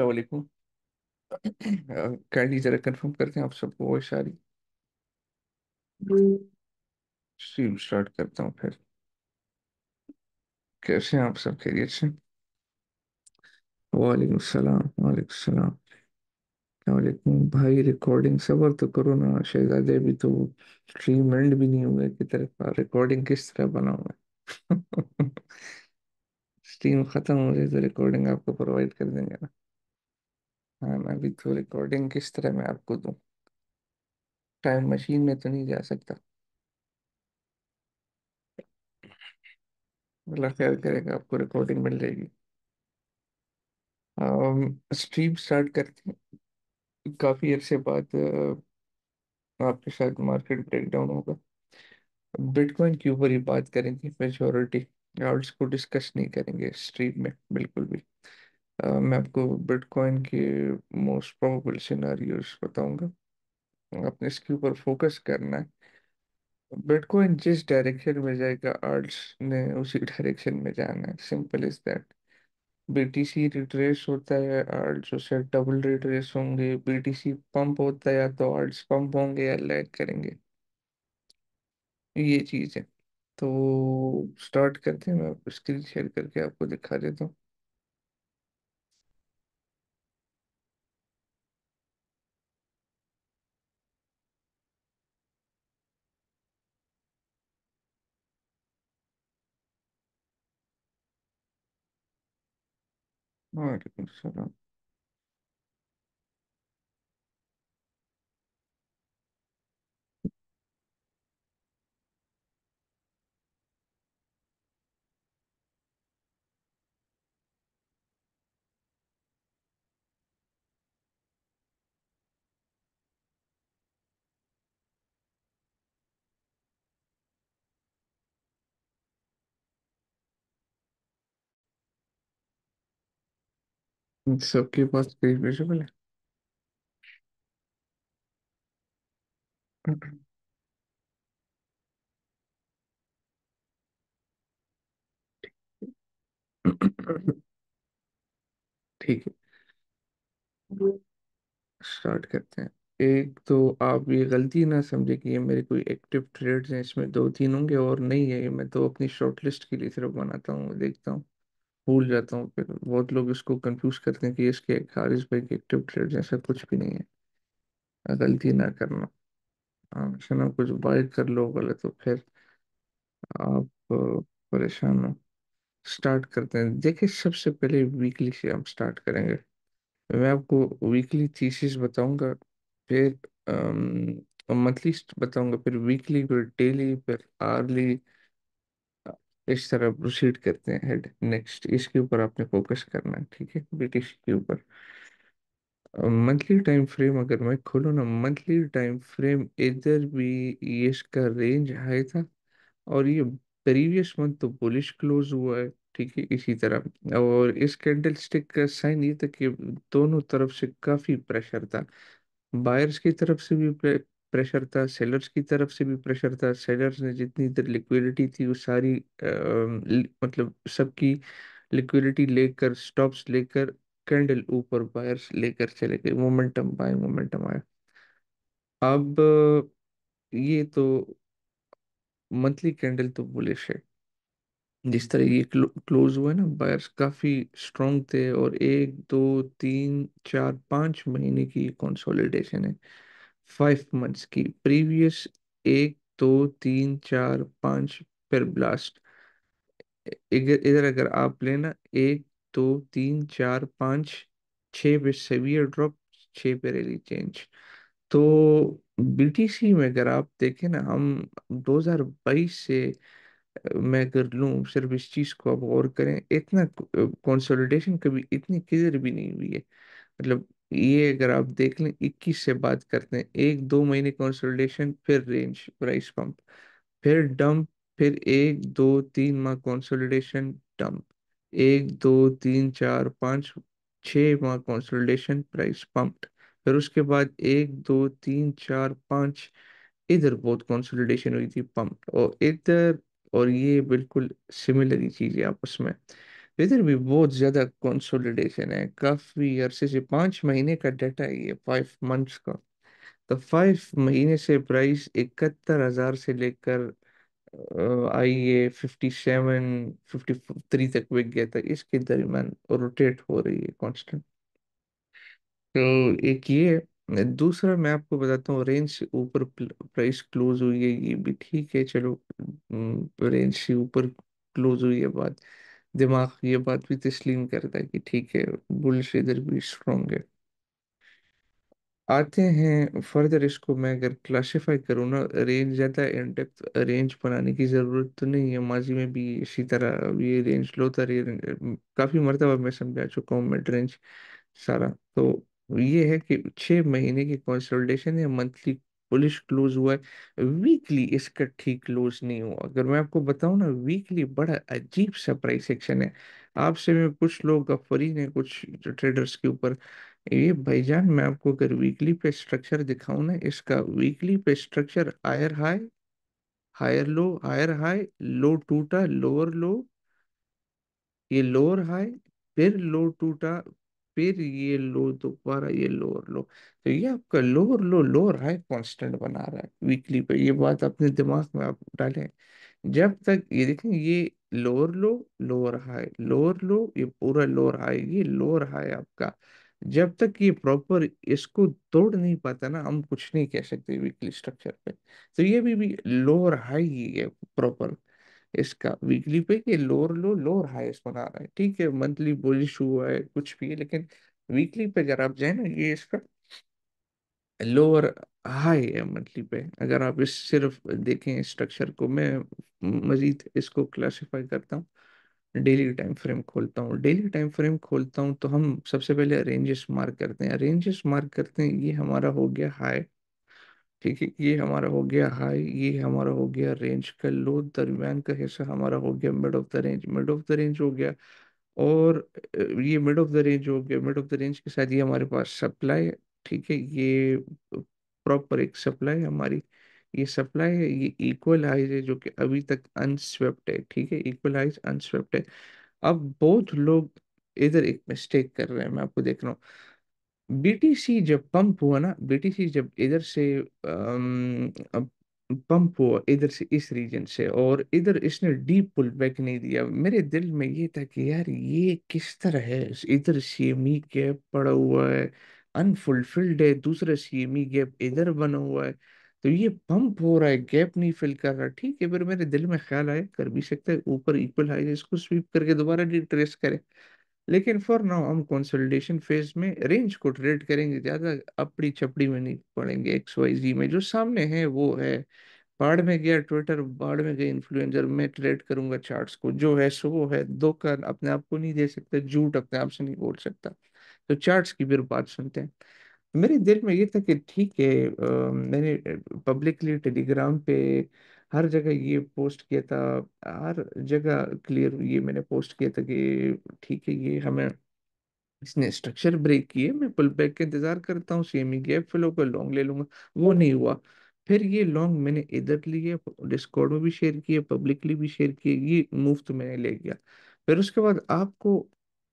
अलैक्म kindly ज़रा confirm करते हैं आप सबको वो इशारी स्ट्रीम स्टार्ट करता हूँ फिर कैसे हैं आप सब खैरियत से वालेकुम सलाम वालेकुम सलाम वालेकुम भाई रिकॉर्डिंग सबर तो करो ना शहजादे भी तो स्ट्रीम एंड भी नहीं हुए की तरफ रिकॉर्डिंग किस तरह बना हुआ स्ट्रीम ख़त्म हो जाए तो रिकॉर्डिंग आपको प्रोवाइड कर देंगे ना हाँ मैं भी तो रिकॉर्डिंग किस तरह मैं आपको दूँ टाइम मशीन में तो नहीं जा सकता अल्लाह खैर करेगा आपको रिकॉर्डिंग मिल जाएगी स्ट्रीम स्टार्ट करते हैं काफ़ी अरसे बाद आपके साथ मार्केट ब्रेकडाउन होगा बिटकॉइन के ऊपर ही बात करेंगे मेजोरिटी और इसको डिस्कस नहीं करेंगे स्ट्रीम में बिल्कुल भी मैं आपको बिटकॉइन के मोस्ट प्रोबेबल सिनेरियोस बताऊंगा आपने इसके ऊपर फोकस करना है बिटकॉइन जिस डायरेक्शन में जाएगा आर्ट्स ने उसी डायरेक्शन में जाना है simple is that BTC retrace होता है आर्ट्स उसे डबल रिट्रेस होंगे बीटीसी पंप होता है या तो आर्ट्स पंप होंगे या लैग करेंगे ये चीज़ है तो स्टार्ट करते हैं मैं स्क्रीन शेयर करके आपको दिखा देता हूँ Oh, I can set up. सबके पास कई वेरिएबल है ठीक है स्टार्ट करते हैं एक तो आप ये गलती ना समझे कि ये मेरे कोई एक्टिव ट्रेड्स हैं इसमें दो तीन होंगे और नहीं है ये मैं तो अपनी शॉर्ट लिस्ट के लिए सिर्फ बनाता हूँ देखता हूँ भूल जाता हूँ फिर बहुत लोग इसको कंफ्यूज करते हैं कि इसके खारिज भाई के एक्टिव ट्रेड जैसा कुछ भी नहीं है गलती ना करना हमेशा हाँ, ना कुछ बाय कर लो गलत तो फिर आप परेशान हो स्टार्ट करते हैं देखिए सबसे पहले वीकली से हम स्टार्ट करेंगे मैं आपको वीकली थीसिस बताऊंगा फिर मंथली बताऊंगा फिर वीकली फिर डेली फिर आर्ली इस तरह प्रोसीड करते हैं हेड नेक्स्ट इसके ऊपर आपने फोकस करना है ठीक है ब्रिटिश के ऊपर मंथली टाइम फ्रेम अगर मैं खोलूँ ना मंथली टाइम फ्रेम इधर भी ये इसका रेंज हाई था और ये प्रीवियस मंथ तो बुलिश क्लोज हुआ है ठीक है इसी तरह और इस कैंडल स्टिक का साइन ये था कि दोनों तरफ से काफ़ी प्रेशर था बायर्स की तरफ से भी प्रेशर था सेलर्स की तरफ से भी प्रेशर था सेलर्स ने जितनी लिक्विडिटी थी वो सारी आ, मतलब सबकी लिक्विडिटी लेकर स्टॉप्स लेकर कैंडल ऊपर बायर्स लेकर चले गए मोमेंटम बाय मोमेंटम आया अब ये तो मंथली कैंडल तो बुलिश है जिस तरह ये क्लोज हुआ है ना बायर्स काफ़ी स्ट्रॉन्ग थे और एक दो तीन चार पांच महीने की कंसोलिडेशन है फाइव मंथ्स की प्रीवियस एक दो तीन चार पाँच फिर ब्लास्ट इधर अगर आप लेना एक दो तीन चार पाँच छः पे सेवियर ड्रॉप छः पे रेली चेंज तो बीटीसी में अगर आप देखें ना हम 2022 से मैं कर लूँ सिर्फ इस चीज़ को आप गौर करें इतना कंसोलिडेशन कभी इतनी किधर भी नहीं हुई है मतलब ये अगर आप देख लें इक्कीस से बात करते हैं एक दो महीने कंसोलिडेशन फिर रेंज प्राइस पंप फिर डंप फिर एक दो तीन माह कंसोलिडेशन डंप एक दो तीन चार पाँच छः माह कंसोलिडेशन प्राइस पंप फिर उसके बाद एक दो तीन चार पाँच इधर बहुत कंसोलिडेशन हुई थी पंप और इधर और ये बिल्कुल सिमिलर ही चीज है आपस में इधर भी बहुत ज़्यादा कंसोलिडेशन है काफ़ी अरसे से पांच महीने का डाटा है ये फाइव मंथ्स का तो फाइव महीने से प्राइस इकहत्तर हज़ार से लेकर आई ये फिफ्टी सेवन फिफ्टी थ्री तक बिक गया था इसके दरमियान रोटेट हो रही है कांस्टेंट तो एक ये दूसरा मैं आपको बताता हूँ रेंज से ऊपर प्राइस क्लोज हुई है ये भी ठीक है चलो रेंज से ऊपर क्लोज हुई है बात दिमाग ये बात भी तस्लीम करता है कि ठीक है बुलिश इधर भी स्ट्रॉन्ग है आते हैं फर्दर इसको मैं अगर क्लासिफाई करूँ ना रेंज ज़्यादा इन डेप्थ रेंज बनाने की ज़रूरत तो नहीं है माजी में भी इसी तरह ये रेंज लो तर तो काफ़ी मरतबा मैं समझा चुका हूँ मिड रेंज सारा तो ये है कि छः महीने की कंसल्टेशन या मंथली बुलिश क्लोज हुआ है वीकली इसका ठीक क्लोज नहीं हुआ अगर मैं आपको बताऊं ना वीकली बड़ा अजीब सा प्राइस एक्शन है आपसे में कुछ लोग गफरीज है कुछ ट्रेडर्स के ऊपर ये भाईजान मैं आपको अगर वीकली पे स्ट्रक्चर दिखाऊं ना इसका वीकली पे structure higher high higher low higher high low टूटा लोअर लो ये लोअर हाई फिर लो टूटा फिर ये लो दोबारा ये लोअर लो तो ये आपका lower low lower high constant बना रहा है वीकली पे ये बात अपने दिमाग में आप डालें जब तक ये देखें ये lower low lower high lower low ये पूरा लोअर हाई ये लोअर हाई आपका जब तक ये प्रॉपर इसको तोड़ नहीं पाता ना हम कुछ नहीं कह सकते वीकली स्ट्रक्चर पे तो ये भी, भी लोअर हाई ही है प्रॉपर इसका वीकली पे ये लोअर लो लोअर हाईएस्ट बना रहा है ठीक है मंथली बुलिश हुआ है कुछ भी है लेकिन वीकली पे अगर आप जाए ना ये इसका लोअर हाई है मंथली पे अगर आप इस सिर्फ देखें स्ट्रक्चर को मैं मज़ीद इसको क्लासीफाई करता हूँ डेली टाइम फ्रेम खोलता हूँ डेली टाइम फ्रेम खोलता हूँ तो हम सबसे पहले रेंजेस मार्क करते हैं रेंजेस मार्क करते हैं ये हमारा हो गया हाई ठीक है ये हमारा हो गया हाई ये हमारा हो गया रेंज का लो दरमियान का हिस्सा हमारा हो गया mid of the range mid of the range हो गया और ये मिड ऑफ द रेंज हो गया मिड ऑफ द रेंज के साथ ये हमारे पास सप्लाई ठीक है ये प्रॉपर एक सप्लाई हमारी ये सप्लाई है ये इक्वल हाइज है जो कि अभी तक अनस्वेप्ट है ठीक है इक्वल हाइज अनस्वेप्ट है अब बहुत लोग इधर एक मिस्टेक कर रहे हैं मैं आपको देख रहा हूँ बीटीसी जब पंप हुआ ना बीटीसी जब इधर से पंप हुआ इधर से इस रीजन से और इधर इसने डीप पुल बैक नहीं दिया मेरे दिल में ये था कि यार ये किस तरह है इधर सीएमई गैप e पड़ा हुआ है अनफुलफिल्ड है दूसरा सीएमई गैप e इधर बना हुआ है तो ये पंप हो रहा है गैप नहीं फिल कर रहा ठीक है फिर मेरे दिल में ख्याल आया कर भी सकता है ऊपर इक्वल हाई इसको स्वीप करके दोबारा रिट्रेस करें लेकिन फॉर नाउ हम कंसोलिडेशन फेज में रेंज को ट्रेड करेंगे ज़्यादा अपड़ी छपड़ी में नहीं पड़ेंगे एक्स वाई जी में जो सामने है वो है बाढ़ में गया ट्विटर बाढ़ में गए इन्फ्लुएंजर मैं ट्रेड करूंगा चार्ट्स को जो है सो वो है धोखा अपने आप को नहीं दे सकता झूठ अपने आप से नहीं बोल सकता तो चार्ट्स की फिर बात सुनते हैं मेरे दिल में ये था कि ठीक है मैंने पब्लिकली टेलीग्राम पे हर जगह ये पोस्ट किया था हर जगह क्लियर ये मैंने पोस्ट किया था कि ठीक है ये हमें इसने स्ट्रक्चर ब्रेक किए मैं पुल बैक का इंतजार करता हूँ सेमी गैप फिलो पर लॉन्ग ले लूंगा वो नहीं हुआ फिर ये लॉन्ग मैंने इधर लिए डिस्कॉर्ड में भी शेयर किए पब्लिकली भी शेयर किए ये मूव तो मैंने ले गया फिर उसके बाद आपको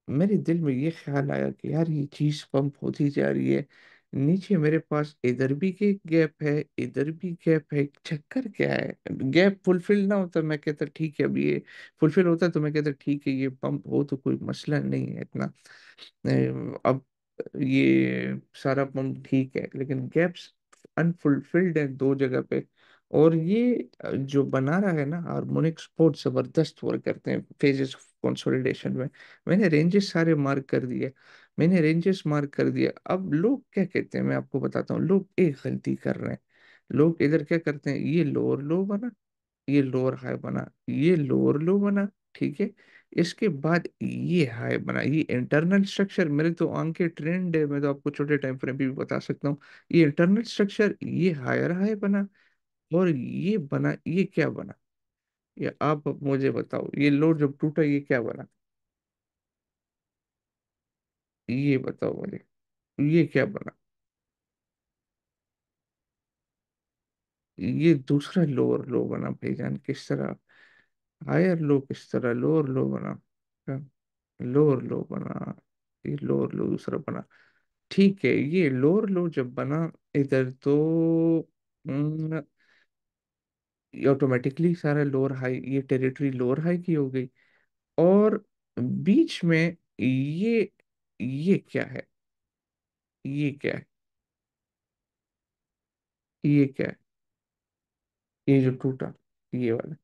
मेरे दिल में ये ख्याल आया कि यार ये चीज़ पंप होती जा रही है नीचे मेरे पास इधर भी के गैप है इधर भी गैप है चक्कर क्या है गैप फुलफिल ना होता मैं कहता ठीक है अब ये फुलफिल होता तो मैं कहता ठीक है ये पंप हो तो कोई मसला नहीं है इतना अब ये सारा पंप ठीक है लेकिन गैप्स अनफुलफिल्ड है दो जगह पे और ये जो बना रहा है ना हारमोनिक बहुत जबरदस्त वर्क करते हैं फेजेस कंसोलिडेशन में मैंने रेंजेस सारे मार्क कर दिए मैंने रेंजेस मार्क कर दिया अब लोग क्या कहते हैं मैं आपको बताता हूँ लोग एक गलती कर रहे हैं लोग इधर क्या करते हैं ये लोअर लो बना ये लोअर हाई बना ये लोअर लो बना ठीक है इसके बाद ये हाई बना ये इंटरनल स्ट्रक्चर मेरे तो आंखें ट्रेंड है मैं तो आपको छोटे टाइम फ्रेम भी बता सकता हूँ ये इंटरनल स्ट्रक्चर ये हायर हाई बना और ये बना ये क्या बना ये आप मुझे बताओ ये लोड जब टूटा ये क्या बना ये बताओ मुझे ये क्या बना ये दूसरा लोअर लो बना भाईजान किस तरह हायर लो किस तरह लोअर लो बना लोअर लो बना ये लोअर लो दूसरा बना ठीक है ये लोअर लो जब बना इधर तो हम्म, ये ऑटोमेटिकली सारा लोअर हाई ये टेरिटरी लोअर हाई की हो गई और बीच में ये ये क्या है ये क्या है ये क्या है ये जो टूटा ये वाला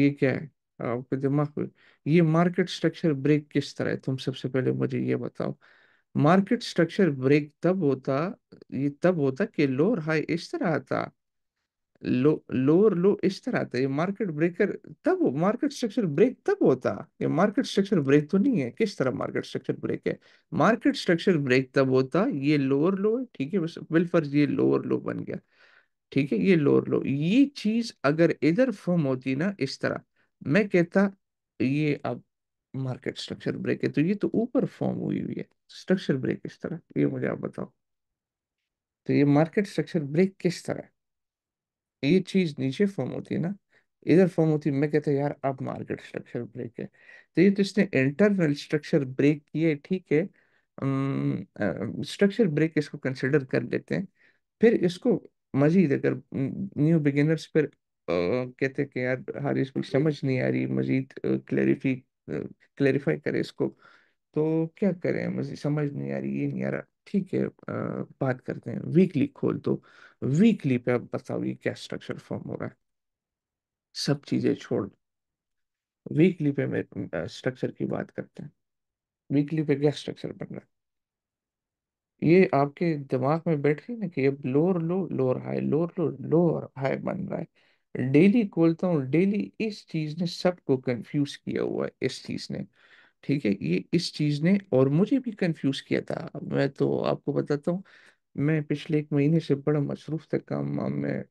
ये क्या है आपके दिमाग में ये मार्केट स्ट्रक्चर ब्रेक किस तरह है तुम सबसे पहले मुझे ये बताओ मार्केट स्ट्रक्चर ब्रेक तब होता ये तब होता कि लोअर हाई इस तरह आता लो लोअर लो इस तरह आता है ये मार्केट ब्रेकर तब मार्केट स्ट्रक्चर ब्रेक तब होता ये मार्केट स्ट्रक्चर ब्रेक तो नहीं है किस तरह मार्केट स्ट्रक्चर ब्रेक है मार्केट स्ट्रक्चर ब्रेक तब होता ये लोअर लो है ठीक है बिल फर्ज ये लोअर लो बन गया ठीक है ये लोअर लो ये चीज अगर इधर फॉर्म होती ना इस तरह मैं कहता ये अब मार्केट स्ट्रक्चर ब्रेक है तो ये तो ऊपर फॉर्म हुई हुई है स्ट्रक्चर ब्रेक इस तरह ये मुझे आप बताओ तो ये मार्केट स्ट्रक्चर ब्रेक किस तरह है ये चीज नीचे फॉर्म होती है ना इधर फॉर्म होती है मैं कहता यार अब मार्केट स्ट्रक्चर ब्रेक है तो ये तो इसने इंटरनल स्ट्रक्चर ब्रेक किया ठीक है स्ट्रक्चर ब्रेक इसको कंसिडर कर लेते हैं फिर इसको मजीद अगर न्यू बिगिनर्स पर कहते हैं कि यार हर इसको समझ नहीं आ रही मजीद क्लैरिफी क्लैरिफाई करे इसको तो क्या करें मजीद समझ नहीं आ रही ये नहीं आ रहा ठीक है बात करते हैं वीकली खोल दो वीकली पे अब बताओ ये क्या स्ट्रक्चर फॉर्म हो रहा है सब चीज़ें छोड़ वीकली पे मेरे स्ट्रक्चर की बात करते हैं वीकली पे क्या स्ट्रक्चर बन रहा है ये आपके दिमाग में बैठ गई ना कि अब lower low lower high lower low lower high बन रहा है डेली खोलता हूँ डेली इस चीज़ ने सबको कंफ्यूज किया हुआ है इस चीज़ ने ठीक है ये इस चीज़ ने और मुझे भी कंफ्यूज किया था मैं तो आपको बताता हूँ मैं पिछले एक महीने से बड़ा मसरूफ था काम में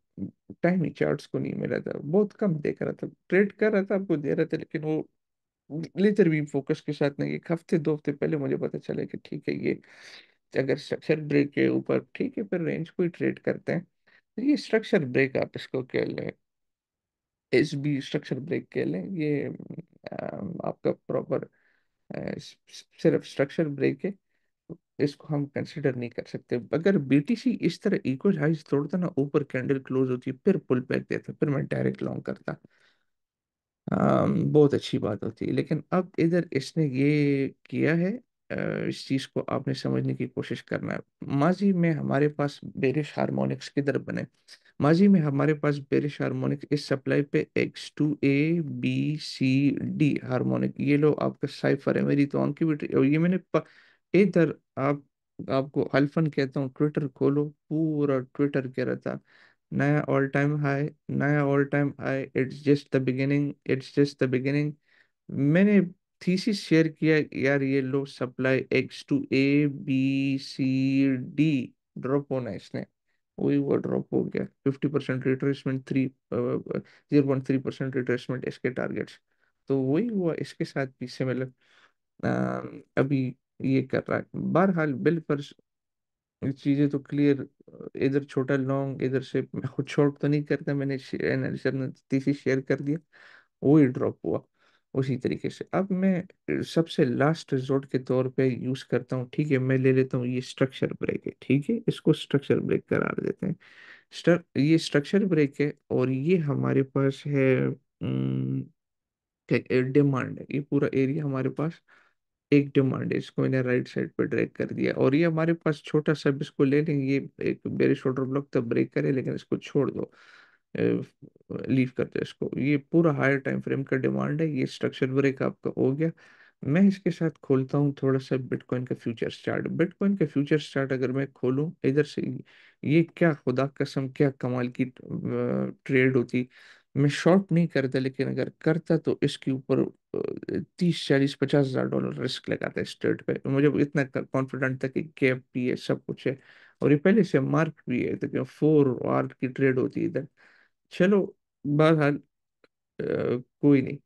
टाइम ही चार्ट को नहीं मिला था बहुत कम देख रहा था ट्रेड कर रहा था आपको दे रहा था लेकिन वो लेटर भी फोकस के साथ नहीं एक हफ्ते दो हफ्ते पहले मुझे पता चला कि ठीक है ये अगर स्ट्रक्चर ब्रेक के ऊपर ठीक है फिर रेंज को ही ट्रेड करते हैं तो ये स्ट्रक्चर ब्रेक आप इसको कह लें एस बी स्ट्रक्चर ब्रेक कह लें ये आ, आपका प्रॉपर सिर्फ स्ट्रक्चर ब्रेक है इसको हम कंसिडर नहीं कर सकते अगर बीटीसी इस तरह इक्वल हाइज तोड़ता ना ऊपर कैंडल क्लोज होती फिर पुल बैक देता फिर मैं डायरेक्ट लॉन्ग करता आ, बहुत अच्छी बात होती है लेकिन अब इधर इसने ये किया है इस चीज़ को आपने समझने की कोशिश करना है माजी में हमारे पास बेरिश हारमोनिक्स किधर बने माजी में हमारे पास बेरिश हारमोनिक्स इस सप्लाई पे X to A B C D harmonic ये लो आपका साइफर है मेरी तो आंकी भी और ये मैंने इधर आप आपको हल्फन कहता हूँ ट्विटर खोलो पूरा ट्विटर कह रहा था नया ऑल टाइम हाई नया all time high it's just the beginning it's just the beginning मैंने थीसिस शेयर किया यार ये लो supply X to A B C D drop होना है इसने वही वो ड्रॉप हो गया fifty percent retracement three zero point three percent retracement इसके टारगेट्स तो वही हुआ इसके साथ भी मतलब अभी ये कर रहा है बहरहाल बिल पर चीज़ें तो क्लियर इधर छोटा लॉन्ग इधर से मैं खुद शॉर्ट तो नहीं करता मैंने एनालिसर शेयर कर दिया वही ड्रॉप हुआ उसी तरीके से अब मैं सबसे लास्ट रिजोर्ट के तौर पे यूज़ करता हूँ ठीक है मैं ले लेता हूँ ये स्ट्रक्चर ब्रेक है ठीक है इसको स्ट्रक्चर ब्रेक करार देते हैं स्ट्र, ये स्ट्रक्चर ब्रेक है और ये हमारे पास है डिमांड है ये पूरा एरिया हमारे पास एक डिमांड है इसको मैंने राइट साइड पर ड्रैग कर दिया और ये हमारे पास छोटा सा इसको ले लेंगे ये एक बेरिश शोल्डर ब्लॉक तो ब्रेक करे लेकिन इसको छोड़ दो लीव करते हैं इसको ये पूरा हायर टाइम फ्रेम का डिमांड है ये स्ट्रक्चर ब्रेक आपका हो गया मैं इसके साथ खोलता हूँ थोड़ा सा बिटकॉइन का फ्यूचर चार्ट बिटकॉइन का फ्यूचर चार्ट अगर मैं खोलूँ इधर से ये क्या खुदा कसम क्या कमाल की ट्रेड होती मैं शॉर्ट नहीं करता लेकिन अगर करता तो इसके ऊपर तीस चालीस पचास हज़ार डॉलर रिस्क लगाता है स्टेट पे मुझे इतना कॉन्फिडेंट था कि कैप भी है सब कुछ है और ये पहले से मार्क भी है तो फोर आर की ट्रेड होती है इधर चलो बहरहाल अ, कोई नहीं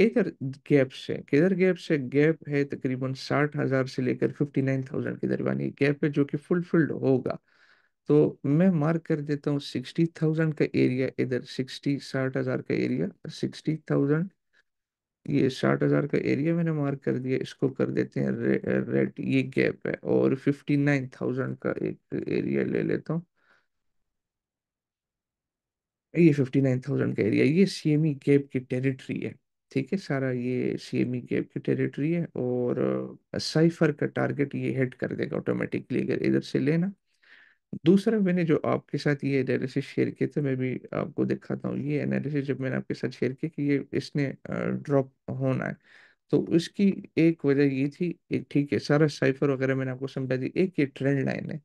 इधर गैप्स है किधर गैप्स है गैप है तकरीबन साठ हजार से लेकर फिफ्टी नाइन थाउजेंड के दरबान ये गैप है जो कि फुलफिल्ड होगा तो मैं मार्क कर देता हूँ सिक्सटी थाउजेंड का एरिया इधर सिक्सटी साठ हजार का एरिया सिक्सटी थाउजेंड ये साठ हजार का एरिया मैंने मार्क कर दिया इसको कर देते हैं रेड ये गैप है और फिफ्टी का एक एरिया ले लेता हूँ ये फिफ्टी नाइन थाउजेंड का एरिया ये सी एम ई गैप की टेरिटरी है ठीक है सारा ये सी एम ई गैप की टेरिटरी है और साइफर का टारगेट ये हिट कर देगा ऑटोमेटिकली अगर इधर से लेना दूसरा मैंने जो आपके साथ ये एनालिसिस शेयर किए थे मैं भी आपको दिखाता हूँ ये एनालिसिस जब मैंने आपके साथ शेयर किया कि ये इसने ड्रॉप होना है तो उसकी एक वजह ये थी एक ठीक है सारा साइफर वगैरह मैंने आपको समझा दी एक ये ट्रेंड लाइन है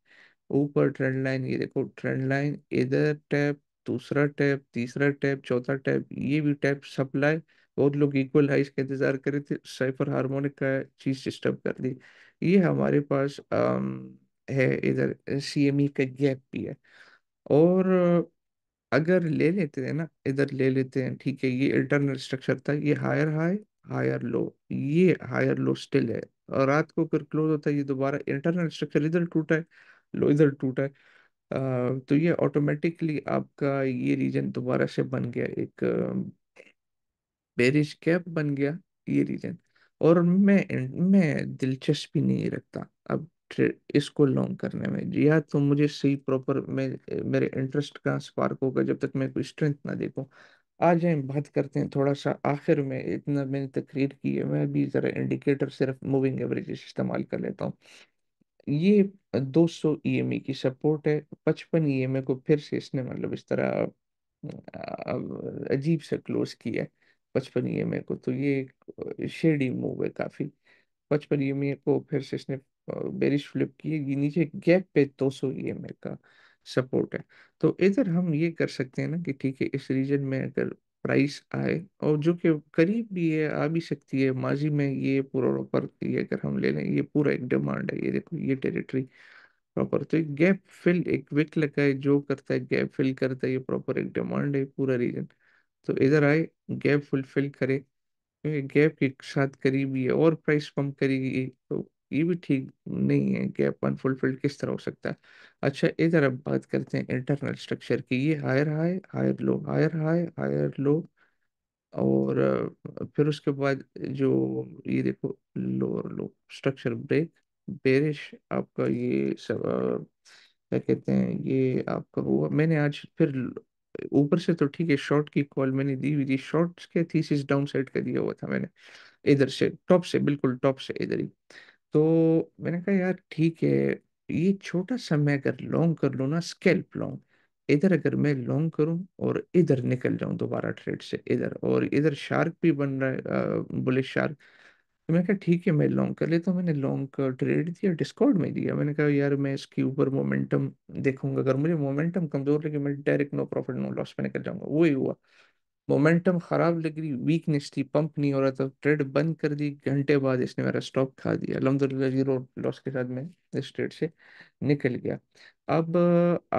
ऊपर ट्रेंड लाइन ये देखो ट्रेंड लाइन इधर टैप दूसरा टैब तीसरा टैब चौथा टैब ये भी टैब सप्लाई बहुत लोग इक्वल हाइस का इंतजार कर रहे थे साइफर हारमोनिक का चीज डिस्टर्ब कर दी ये हमारे पास आम, है इधर सीएमई e का गैप भी है और अगर ले लेते हैं ना इधर ले लेते हैं ठीक है ये इंटरनल स्ट्रक्चर था ये हायर हाई हायर लो ये हायर लो स्टिल है और रात को अगर क्लोज होता है ये दोबारा इंटरनल स्ट्रक्चर इधर टूटा है लो इधर टूटा है तो ये ऑटोमेटिकली आपका ये रीजन दोबारा से बन गया एक बेरिश कैप बन गया ये रीजन और मैं मैं दिलचस्पी नहीं रखता अब इसको लॉन्ग करने में या तो मुझे सही प्रॉपर में मेरे इंटरेस्ट का स्पार्क होगा जब तक मैं कोई स्ट्रेंथ ना देखूँ आ जाए बात करते हैं थोड़ा सा आखिर में इतना मैंने तकरीर की है मैं भी ज़रा इंडिकेटर सिर्फ मूविंग एवरेज इस्तेमाल कर लेता हूँ ये 200 ई e की सपोर्ट है पचपन ई e को फिर से इसने मतलब इस तरह अजीब से क्लोज किया है पचपन ईएमई e को तो ये शेडी मूव है काफ़ी पचपन ईएमई को फिर से इसने बेरिश फ्लिप की है नीचे गैप पे 200 ईएमई का सपोर्ट है तो इधर हम ये कर सकते हैं ना कि ठीक है इस रीजन में अगर प्राइस आए और जो कि करीब भी है आ भी सकती है माजी में ये पूरा प्रॉपर ये अगर हम ले लें ये पूरा एक डिमांड है ये देखो ये टेरिटरी प्रॉपर तो एक गैप फिल एक विक लगा है जो करता है गैप फिल करता है ये प्रॉपर एक डिमांड है पूरा रीजन तो इधर आए गैप फुलफिल करे क्योंकि गैप के साथ करीब ही है और प्राइस कम करेगी तो ये भी ठीक नहीं है कि अपन फुलफिल्ड किस तरह हो सकता है अच्छा इधर अब बात करते हैं इंटरनल स्ट्रक्चर की ये higher high higher low higher high higher low और फिर उसके बाद जो ये देखो lower low structure break bearish आपका ये सब क्या कहते हैं ये आपका हुआ मैंने आज फिर ऊपर से तो ठीक है शॉर्ट की कॉल मैंने दी हुई थी शॉर्ट के थीसिस डाउन साइड का दिया हुआ था मैंने इधर से टॉप से बिल्कुल टॉप से इधर ही तो मैंने कहा यार ठीक है ये छोटा सा मैं अगर लॉन्ग कर लूँ ना स्केल्प लॉन्ग इधर अगर मैं लॉन्ग करूँ और इधर निकल जाऊँ दोबारा ट्रेड से इधर और इधर शार्क भी बन रहा है बुलिश शार्क तो मैंने कहा ठीक है मैं लॉन्ग कर लेता हूँ मैंने लॉन्ग का ट्रेड दिया डिस्कॉर्ड में दिया मैंने कहा यार मैं इसके ऊपर मोमेंटम देखूंगा अगर मुझे मोमेंटम कमजोर लगे मैं direct no profit no loss में निकल जाऊंगा वही हुआ मोमेंटम ख़राब लग रही वीकनेस थी पंप नहीं हो रहा था ट्रेड बंद कर दी घंटे बाद इसने मेरा स्टॉक खा दिया अलहमदुल्ला जीरो लॉस के साथ मैं इस ट्रेड से निकल गया अब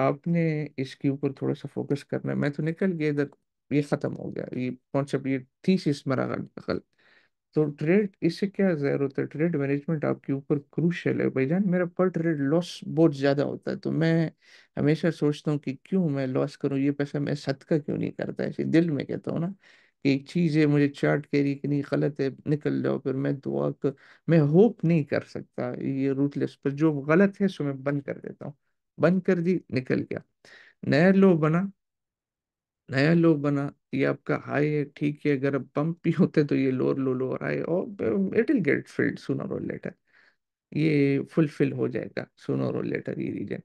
आपने इसके ऊपर थोड़ा सा फोकस करना मैं तो निकल गया इधर ये ख़त्म हो गया ये कॉन्सेप्ट ये थीसिस मेरा गलत तो ट्रेड इससे क्या ज़ाहिर होता है ट्रेड मैनेजमेंट तो आपके ऊपर क्रूशल है जान मेरा पर ट्रेड लॉस बहुत ज़्यादा होता है तो मैं हमेशा सोचता हूँ कि क्यों मैं लॉस करूँ ये पैसा मैं सदका क्यों नहीं करता ऐसे दिल में कहता हूँ ना कि एक चीज़ है मुझे चार्ट कह रही कि नहीं गलत है निकल जाओ फिर मैं दुआ कर मैं होप नहीं कर सकता ये रूटलेस पर जो गलत है सो मैं बंद कर देता हूँ बंद कर दी निकल गया नया लो बना नया लो बना ये आपका हाई है ठीक है अगर आप पंप भी होते तो ये लोअर लो लोअर आए और इट विल गेट फिल्ड सुनर और लेटर ये फुलफिल हो जाएगा सुनर और लेटर ये रीजन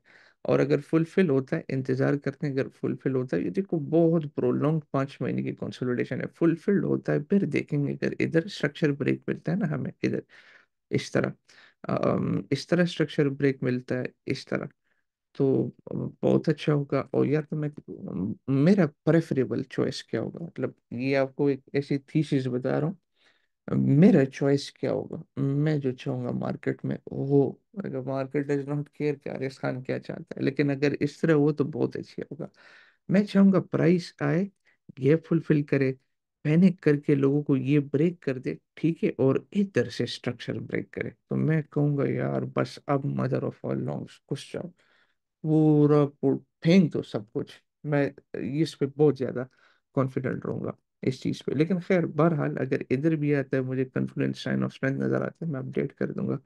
और अगर फुलफिल होता है इंतजार करते हैं अगर फुलफिल होता है ये देखो बहुत प्रोलॉन्ग पांच महीने की कंसोलिडेशन है फुलफिल्ड होता है फिर देखेंगे अगर इधर स्ट्रक्चर ब्रेक मिलता है ना हमें इधर इस तरह इस तरह स्ट्रक्चर ब्रेक मिलता है इस तरह तो बहुत अच्छा होगा और या तो मैं मेरा प्रेफरेबल चॉइस क्या होगा मतलब ये आपको एक ऐसी थीसिस बता रहा हूँ मेरा चॉइस क्या होगा मैं जो चाहूंगा मार्केट में वो अगर मार्केट डज नॉट केयर कि आरिस खान क्या चाहता है लेकिन अगर इस तरह हो तो बहुत अच्छा होगा मैं चाहूंगा प्राइस आए गैप फुलफिल करे पैनिक करके लोगों को ये ब्रेक कर दे ठीक है और इधर से स्ट्रक्चर ब्रेक करे तो मैं कहूंगा यार बस अब मदर ऑफ ऑल लॉन्ग्स कुछ जाओ पूरा फेंक दो सब कुछ मैं इस पे बहुत ज़्यादा कॉन्फिडेंट रहूंगा इस चीज़ पे लेकिन खैर बहरहाल अगर इधर भी आता है मुझे कॉन्फिडेंस साइन ऑफ स्ट्रेंथ नज़र आता है मैं अपडेट कर दूंगा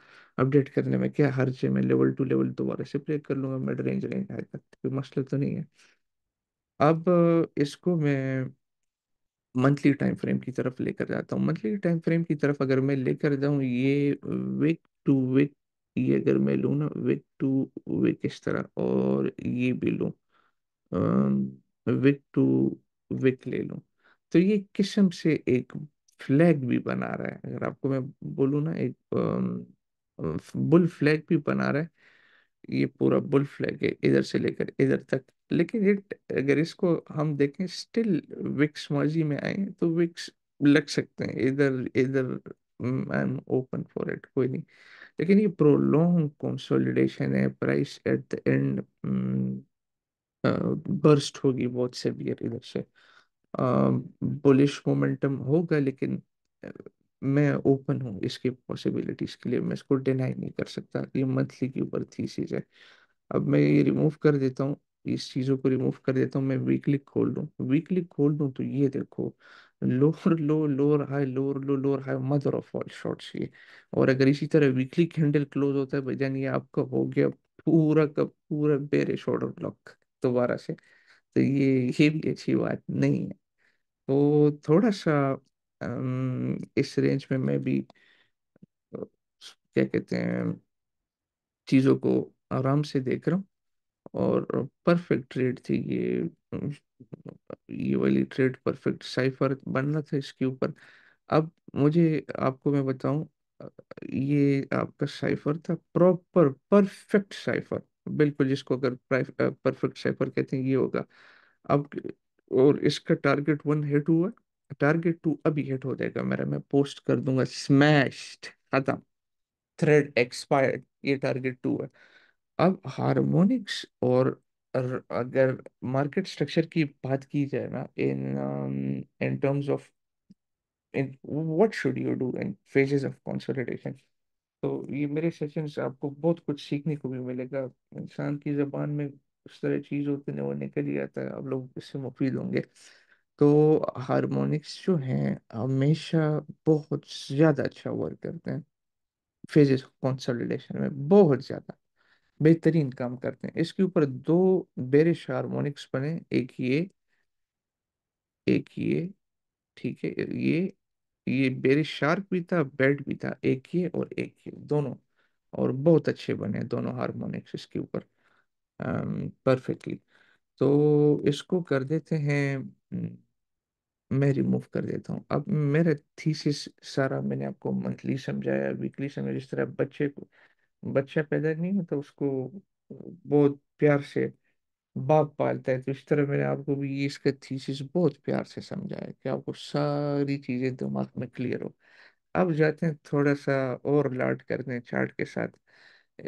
अपडेट करने में क्या हर चीज़ में लेवल टू लेवल दोबारा से ब्रेक कर लूंगा मिड रेंज रेंज तक कोई मसला तो नहीं है अब इसको मैं मंथली टाइम फ्रेम की तरफ लेकर जाता हूँ मंथली टाइम फ्रेम की तरफ अगर मैं लेकर जाऊँ ये वीक टू वीक ये अगर मैं लू ना विक टू विक इस तरह और ये भी लू विक टू विक ले लू तो ये किस्म से एक फ्लैग भी बना रहा है अगर आपको मैं बोलू ना एक बुल फ्लैग भी बना रहा है ये पूरा बुल फ्लैग है इधर से लेकर इधर तक लेकिन इट अगर इसको हम देखें स्टिल विक्स मर्जी में आए तो विक्स लग सकते हैं इधर इधर I am open for it कोई नहीं लेकिन ये प्रोलोंग कंसोलिडेशन है price at the end burst होगी बहुत सेवियर इधर से बुलिश मोमेंटम होगा लेकिन मैं ओपन हूँ इसके पॉसिबिलिटीज़ के लिए मैं इसको डिनाई नहीं कर सकता ये मंथली के ऊपर थीसीज है अब मैं ये रिमूव कर देता हूँ इस चीज़ों को रिमूव कर देता हूँ मैं वीकली खोल लूँ वीकली खोल लूँ तो ये देखो lower low lower high lower low lower high mother of all short ये और अगर इसी तरह वीकली कैंडल क्लोज होता है भाई ये आपका हो गया पूरा का पूरा बेरे शॉर्टर ब्लॉक दोबारा से तो ये ये भी अच्छी बात नहीं है तो थोड़ा सा इस रेंज में मैं भी क्या कहते हैं चीज़ों को आराम से देख रहा हूँ और परफेक्ट ट्रेड थी ये ये वाली ट्रेड परफेक्ट साइफर बनना था इसके ऊपर अब मुझे आपको मैं बताऊं ये आपका साइफर था प्रॉपर परफेक्ट साइफर बिल्कुल जिसको अगर परफेक्ट साइफर कहते हैं ये होगा अब और इसका टारगेट वन हिट हुआ टारगेट टू अभी हिट हो जाएगा मेरा मैं पोस्ट कर दूंगा स्मैश्ड खत्म थ्रेड एक्सपायर्ड ये टारगेट टू है अब हारमोनिक्स और अगर मार्केट स्ट्रक्चर की बात की जाए ना in um, in terms of in what should you do in phases of consolidation तो ये मेरे सेशन से आपको बहुत कुछ सीखने को भी मिलेगा इंसान की ज़बान में उस तरह चीज़ होती है वो निकल ही आता है आप लोग इससे मुफीद होंगे तो हारमोनिक्स जो हैं हमेशा बहुत ज़्यादा अच्छा वर्क करते हैं फेजेस ऑफ कंसोलिडेशन में बहुत ज़्यादा बेहतरीन काम करते हैं इसके ऊपर दो बेरिश हारमोनिक्स बने एक ये एक ये ठीक है ये ये बेरिश शार्क भी था बेल्ट भी था एक ये और एक ये दोनों और बहुत अच्छे बने दोनों हारमोनिक्स इसके ऊपर परफेक्टली तो इसको कर देते हैं मैं रिमूव कर देता हूँ अब मेरा थीसिस सारा मैंने आपको मंथली समझाया वीकली समझाया जिस तरह बच्चे को बच्चा पैदा नहीं होता उसको बहुत प्यार से बाप पालता है तो इस तरह मैंने आपको भी ये इसका थीसिस बहुत प्यार से समझाया कि आपको सारी चीज़ें दिमाग में क्लियर हो अब जाते हैं थोड़ा सा और लाड करते हैं चार्ट के साथ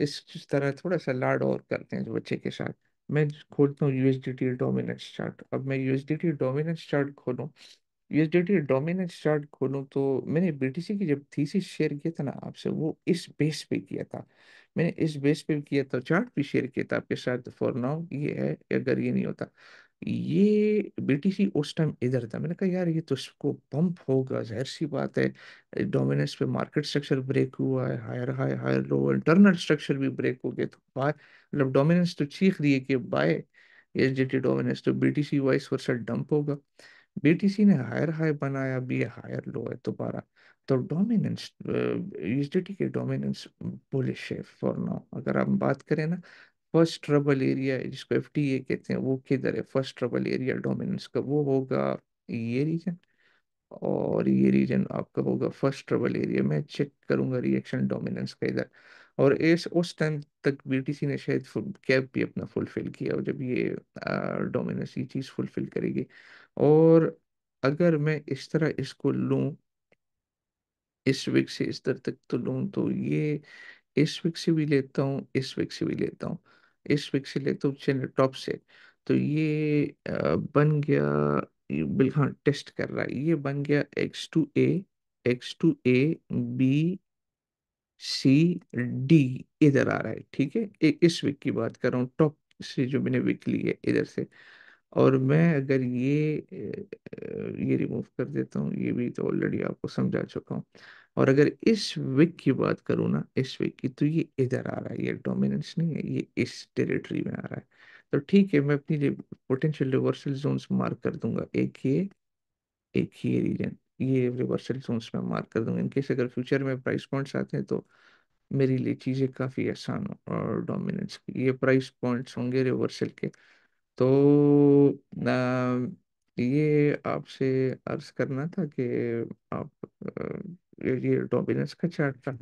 इस तरह थोड़ा सा लाड और करते हैं जो बच्चे के साथ मैं खोलता हूँ यूएसडीटी डोमिनेंस चार्ट अब मैं यूएसडीटी डोमिनेंस चार्ट खोलूँ यूएसडीटी डोमिनेंस चार्ट खोलूं तो मैंने बीटीसी की जब थीसी शेयर किया था ना आपसे वो इस बेस पे किया था मैंने इस बेस पे किया था चार्ट भी शेयर किया था आपके साथ फॉर नाउ ये है अगर ये नहीं होता ये बीटीसी उस टाइम इधर था मैंने कहा यार ये तो इसको पंप होगा जहर सी बात है डोमिनेंस पे मार्केट स्ट्रक्चर ब्रेक हुआ है higher high higher low internal structure भी ब्रेक हो गया तो बाय मतलब डोमिनेंस तो चीख रही है कि बाय एच डी डोमिनेंस तो बीटीसी वाइस वर्सा डंप होगा बीटीसी ने हायर हाई बनाया बी हायर लो है दोबारा तो डोमिनेंस यूएसडीटी uh, के डोमिनेंस बुलिश है फॉर नाउ अगर हम बात करें ना फर्स्ट ट्रबल एरिया जिसको एफटीए कहते हैं वो किधर है फर्स्ट ट्रबल एरिया डोमिनेंस का वो होगा ये रीजन और ये रीजन आपका होगा फर्स्ट ट्रबल एरिया मैं चेक करूंगा रिएक्शन डोमिनेंस का इधर और इस उस टाइम तक बीटीसी ने शायद कैप भी अपना फुलफिल किया और जब ये डोमिनेंस uh, ये चीज़ फुलफिल करेगी और अगर मैं इस तरह इसको लूं इस वीक से इस तरह तक तो लूं तो ये इस वीक से भी लेता हूँ इस वीक से भी लेता हूँ इस वीक से लेता हूँ चलिए टॉप से तो ये बन गया बिल्कुल हाँ, टेस्ट कर रहा है ये बन गया X to A X to A B C D इधर आ रहा है ठीक है इस वीक की बात कर रहा हूँ टॉप से जो मैंने वीक ली है इधर से और मैं अगर ये ये रिमूव कर देता हूँ ये भी तो ऑलरेडी आपको समझा चुका हूँ और अगर इस विक की बात करूँ ना इस विक की तो ये इधर आ रहा है ये डोमिनेंस नहीं है ये इस टेरिटरी में आ रहा है तो ठीक है मैं अपनी पोटेंशियल रिवर्सल जोन्स मार्क कर दूंगा एक ये एक ये रीजन ये रिवर्सल जोन्स में मार्क कर दूंगा इनकेस अगर फ्यूचर में प्राइस पॉइंट्स आते हैं तो मेरे लिए चीज़ें काफ़ी आसान हो और डोमिनेंस ये प्राइस पॉइंट्स होंगे रिवर्सल के तो अ, ये आपसे अर्ज करना था कि आप ये डोमिनेंस का चार्ट था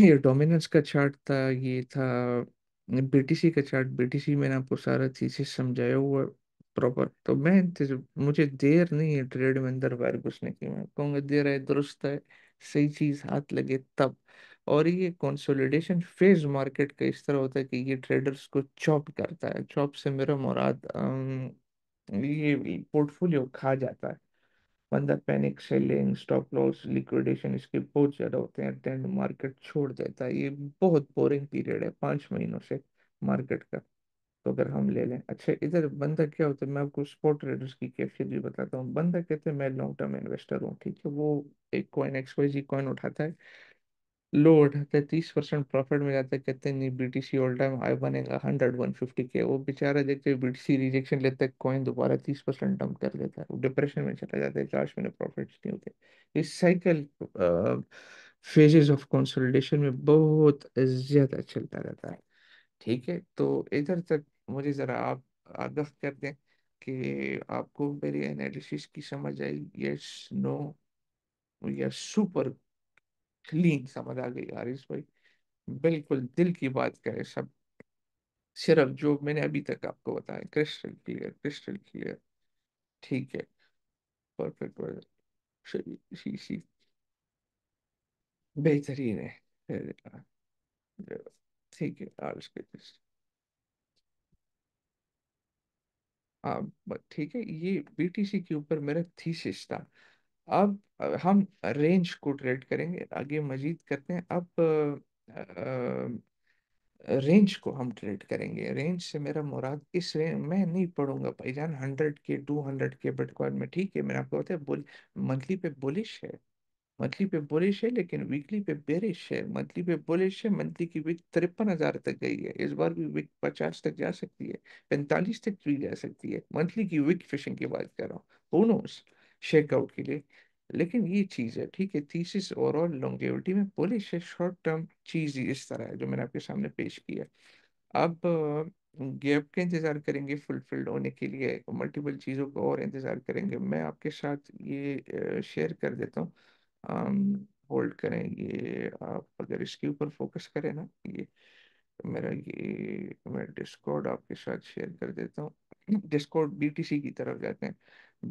ये डोमिनेंस का चार्ट था ये था बीटीसी का चार्ट बीटीसी मैंने आपको सारा थीसिस समझाया हुआ प्रॉपर तो मैं मुझे देर नहीं है ट्रेड में अंदर बाहर घुसने की मैं कहूँगा देर है दुरुस्त है सही चीज हाथ लगे तब और ये कंसोलिडेशन फेज मार्केट का इस तरह होता है कि ये ट्रेडर्स को चॉप करता है चॉप से मेरा मुराद ये पोर्टफोलियो खा जाता है बंदा panic selling stop loss liquidation इसके बहुत ज़्यादा होते हैं देन मार्केट छोड़ देता है ये बहुत बोरिंग पीरियड है पाँच महीनों से मार्केट का तो अगर हम ले लें अच्छा इधर बंदा क्या होता है मैं आपको स्पॉट ट्रेडर्स की कैफियत भी बताता हूँ बंदा कहते हैं मैं लॉन्ग टर्म इन्वेस्टर हूँ ठीक है वो एक coin X Y Z coin उठाता है लोड है तीस परसेंट प्रॉफिट में जाते कहते हैं नहीं बीटीसी ऑल टाइम आई बनेगा हंड्रेड वन फिफ्टी के वो बेचारा देखते हैं बीटीसी रिजेक्शन लेते हैं कॉइन दोबारा तीस परसेंट डंप कर लेता है वो डिप्रेशन में चला जाता है काश मैंने प्रॉफिट नहीं होते इस साइकिल फेजेस ऑफ कंसोलिडेशन में बहुत ज़्यादा चलता रहता है ठीक है तो इधर तक मुझे ज़रा आप आगाह कर दें कि आपको मेरी एनालिसिस की समझ आई यस नो या सुपर क्लीन समझ आ गई आरिश भाई बिल्कुल दिल की बात करे सब सिर्फ जो मैंने अभी तक आपको बताया क्रिस्टल क्लियर क्रिस्टल क्लियर ठीक है परफेक्ट वर्जन बेहतरीन है ठीक है आरिश के हाँ, ठीक है ये बीटीसी के ऊपर मेरा थीसिस था अब हम रेंज को ट्रेड करेंगे आगे मजीद करते हैं अब रेंज को हम ट्रेड करेंगे रेंज से मेरा मुराद इस रेंज मैं नहीं पढ़ूंगा भाईजान हंड्रेड के टू हंड्रेड के बिटकॉइन में ठीक है मैंने आपको बताया मंथली पे बुलिश है मंथली पे बुलिश है लेकिन वीकली पे बेरिश है मंथली पे बुलिश है मंथली की वीक तिरपन हजार तक गई है इस बार भी वीक पचास तक जा सकती है पैंतालीस तक भी जा सकती है मंथली की वीक फिशिंग की बात कर रहा हूँ शेकआउट के लिए लेकिन ये चीज़ है ठीक है थीसिस ओवरऑल लॉन्गेविटी में पोलिश है शॉर्ट टर्म चीज़ ही इस तरह है जो मैंने आपके सामने पेश किया अब गैप के इंतज़ार करेंगे फुलफिल्ड होने के लिए मल्टीपल चीज़ों को और इंतज़ार करेंगे मैं आपके साथ ये शेयर कर देता हूँ होल्ड करें ये आप अगर इसके ऊपर फोकस करें ना ये मेरा ये मैं डिस्कॉर्ड आपके साथ शेयर कर देता हूँ डिस्कॉर्ड बीटीसी की तरफ जाते हैं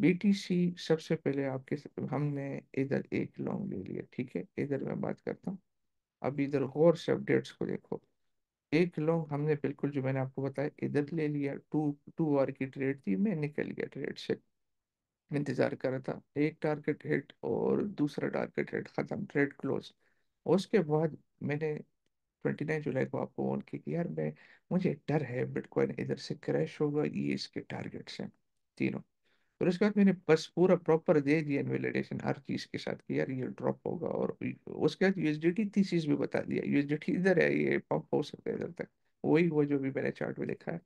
बीटीसी सबसे पहले आपके हमने इधर एक लॉन्ग ले लिया ठीक है इधर मैं बात करता हूँ अब इधर गौर से अपडेट्स को देखो एक लॉन्ग हमने बिल्कुल जो मैंने आपको बताया इधर ले लिया टू टू आर की ट्रेड थी मैं निकल गया ट्रेड से इंतजार कर रहा था एक टारगेट हिट और दूसरा टारगेट हिट ख़त्म ट्रेड क्लोज उसके बाद मैंने ट्वेंटी नाइन जुलाई को आपको फोन किया कि यार मैं मुझे डर है बिटकॉइन इधर से क्रैश होगा ये इसके टारगेट्स हैं तीनों फिर उसके बाद मैंने बस पूरा प्रॉपर दे दिया इन्वेलिडेशन हर चीज़ के साथ कि यार ये ड्रॉप होगा और उसके बाद यूएसडीटी थीसिस भी बता दिया यूएसडीटी इधर है ये पंप हो सकता है इधर तक वही हुआ जो भी मैंने चार्ट में लिखा है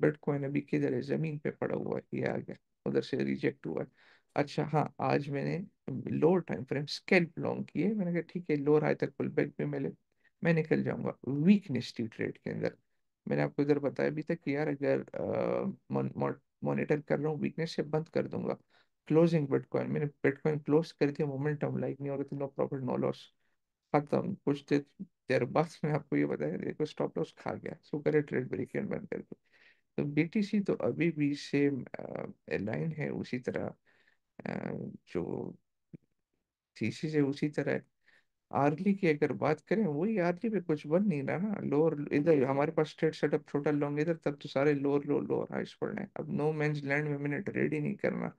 बिटकॉइन अभी किधर है ज़मीन पे पड़ा हुआ है ये आ गया उधर से रिजेक्ट हुआ है अच्छा हाँ आज मैंने lower time frame scalp long किए मैंने कहा ठीक है लोअर हाई तक पुल बैक भी मिले मैं निकल जाऊंगा वीकनेस ट्रेड के अंदर मैंने आपको इधर बताया भी था कि यार अगर मॉनिटर कर रहा हूँ वीकनेस से बंद कर दूंगा क्लोजिंग बिटकॉइन मैंने बिटकॉइन क्लोज कर दिया मोमेंटम लाइक नहीं हो रही नो प्रॉफिट नो लॉस खत्म कुछ देर देर बाद में आपको ये बताया देखो स्टॉप लॉस खा गया सो तो करे ट्रेड ब्रेक एंड बंद करके तो बीटीसी तो अभी भी सेम लाइन है उसी तरह आ, जो थीसिस है उसी तरह है आर्ली की अगर बात करें वही आर्ली पे कुछ बन नहीं रहा ना लोअर इधर हमारे पास स्टेट सेटअप छोटा लॉन्ग इधर तब तो सारे लोअर लोअर लोअर हाइस पड़ रहे हैं अब नो मैं लैंड में मैंने ट्रेड ही नहीं करना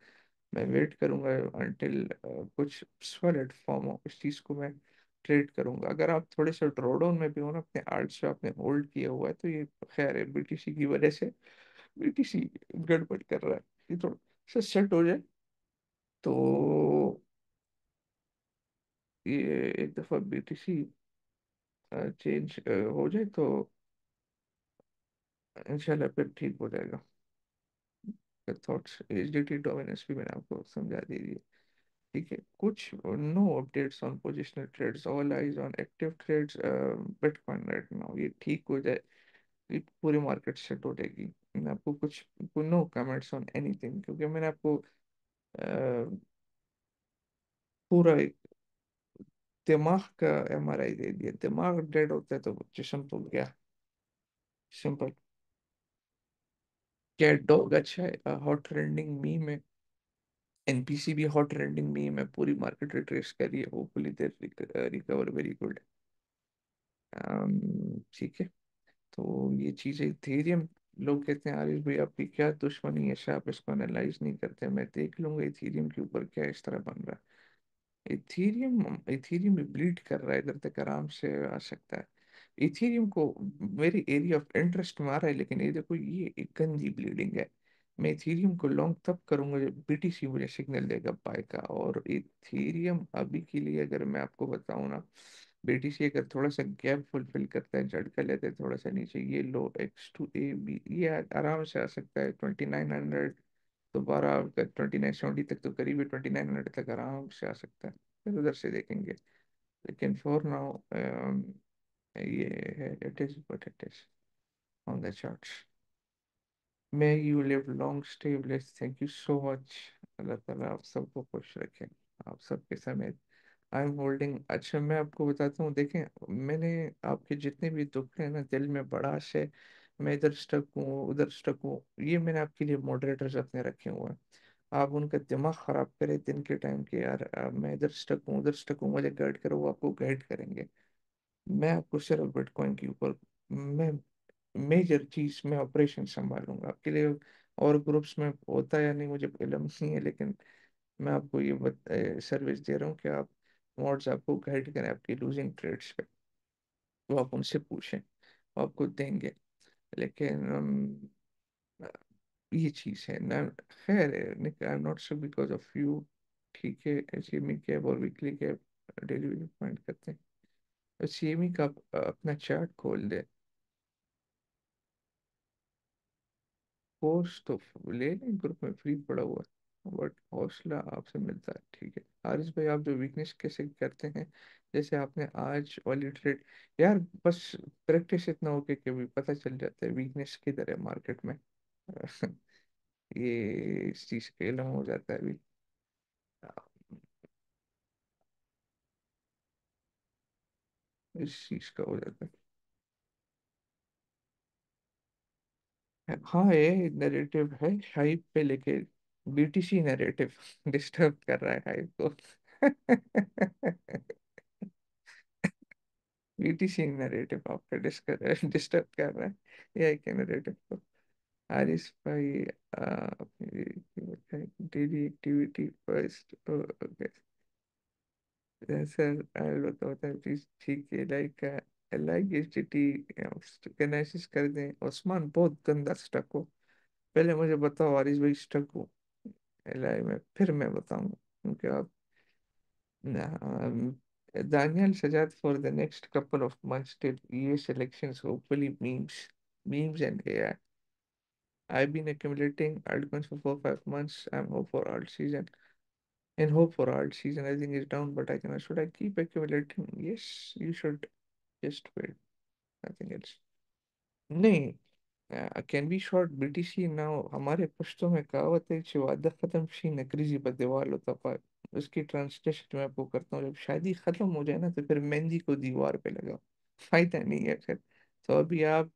मैं वेट करूंगा अंटिल कुछ सॉलिड फॉर्म हो इस चीज़ को मैं ट्रेड करूंगा अगर आप थोड़े से ड्रॉडाउन में भी हो ना अपने आर्ट्स पे आपने होल्ड किया हुआ है तो ये खैर है बीटीसी की वजह से बीटीसी गड़बड़ कर रहा है ये थोड़ा सा सेट हो जाए तो ये एक दफ़ा बीटीसी चेंज हो जाए तो इंशाल्लाह फिर ठीक हो जाएगा थॉट्स एचडीटी डी डोमिनेंस भी मैंने आपको समझा दे दिए ठीक है कुछ no updates on positional trades all eyes on active trades bitcoin right now ये ठीक हो जाए ये पूरी मार्केट सेट हो जाएगी मैं आपको कुछ नो कमेंट्स ऑन एनीथिंग क्योंकि मैंने आपको uh, पूरा एक दिमाग का एम आर आई दे दिया दिमाग डेड होता है तो जिसम टूट गया सिंपल कैट डॉग अच्छा है हॉट ट्रेंडिंग मी में एनपीसी भी हॉट ट्रेंडिंग मी में पूरी मार्केट रिट्रेस करी है hopefully there recover very good ठीक है तो ये चीज़ें इथेरियम लोग कहते हैं आरिफ भाई आपकी क्या दुश्मनी है आप इसको एनालाइज नहीं करते मैं देख लूंगा इथेरियम के ऊपर क्या इस तरह बन रहा है इथेरियम इथेरियम भी ब्लीड कर रहा है इधर तक आराम से आ सकता है इथेरियम को मेरी एरिया ऑफ इंटरेस्ट में आ रहा है लेकिन ये देखो ये एक गंदी ब्लीडिंग है मैं इथेरियम को लॉन्ग तब करूंगा जब बीटीसी मुझे सिग्नल देगा बाय का और इथेरियम अभी के लिए अगर मैं आपको बताऊँ ना बीटीसी अगर थोड़ा सा गैप फुलफिल करता है झटका लेते हैं थोड़ा सा नीचे ये low X to A B ये आराम से आ सकता है ट्वेंटी नाइन हंड्रेड तो बारह ट्वेंटी नाइन सेवेंटी तक तो करीब ट्वेंटी नाइन हंड्रेड तक आराम से आ सकता है उधर से देखेंगे लेकिन फॉर नाउ um, ये है it is but it is on the charts may you live long stay bless thank you so much अल्लाह ताला आप सबको खुश रखे आप सबके समेत आई एम होल्डिंग अच्छा मैं आपको बताता हूँ देखें मैंने आपके जितने भी दुख हैं ना दिल में बड़ा से मैं इधर स्टक हूँ उधर स्टक हूँ ये मैंने आपके लिए मॉडरेटर्स अपने रखे हुए हैं आप उनका दिमाग ख़राब करें दिन के टाइम के यार मैं इधर स्टक हूँ उधर स्टक हूँ मुझे गाइड करो वो आपको गाइड करेंगे मैं आपको सिर्फ बिटकॉइन के ऊपर मैं मेजर चीज़ मैं ऑपरेशन संभालूंगा आपके लिए और ग्रुप्स में होता है या नहीं मुझे इलम नहीं है लेकिन मैं आपको ये सर्विस दे रहा हूँ कि आप मॉड्स आपको गाइड करें आपकी लूजिंग ट्रेड्स पे वो आप उनसे पूछें वो आपको देंगे लेकिन ये चीज़ है ना खैर I am not so because of you ठीक है सेमी कैब और वीकली कैब डेली पॉइंट करते हैं तो का अपना चार्ट खोल दे कोर्स तो ले लें ग्रुप में फ्री पड़ा हुआ बट हौसला आपसे मिलता है ठीक है आरिस भाई आप जो वीकनेस कैसे करते हैं जैसे आपने आज वाली ट्रेड यार बस प्रैक्टिस इतना होके कि भी पता चल जाता है वीकनेस किधर है मार्केट में ये इस चीज़ के इलम हो जाता है अभी इस चीज़ का हो जाता है हाँ ये नेगेटिव है हाइप पे लेके ब्यूटीशी नैरेटिव डिस्टर्ब कर रहा है हाइव को ब्यूटीशी नैरेटिव आपका डिस्टर्ब कर रहा है एआई के नैरेटिव को आरिस भाई daily activity first okay sir बताओ तो प्लीज ठीक है लाइक लाइक एच टी कर दें उस्मान बहुत गंदा स्टक हो पहले मुझे बताओ आरिस भाई स्टक हो लाइव में फिर मैं बताऊंगा क्योंकि आप Daniyal Sajjad for the next couple of months till ये selections hopefully memes memes and AI I been accumulating articles for 4 5 months I am hope for all season and hope for all season I think is down but I can should I keep accumulating yes you should just wait I think it's नहीं can be short British ही ना हमारे पश्तो में कहावत है वादा खत्म she नकरीजी पर दीवार होता उतफा उसकी ट्रांसलेशन मैं आपको करता हूँ जब शादी खत्म हो जाए ना तो फिर मेहंदी को दीवार पे लगाओ फायदा नहीं है फिर तो अभी आप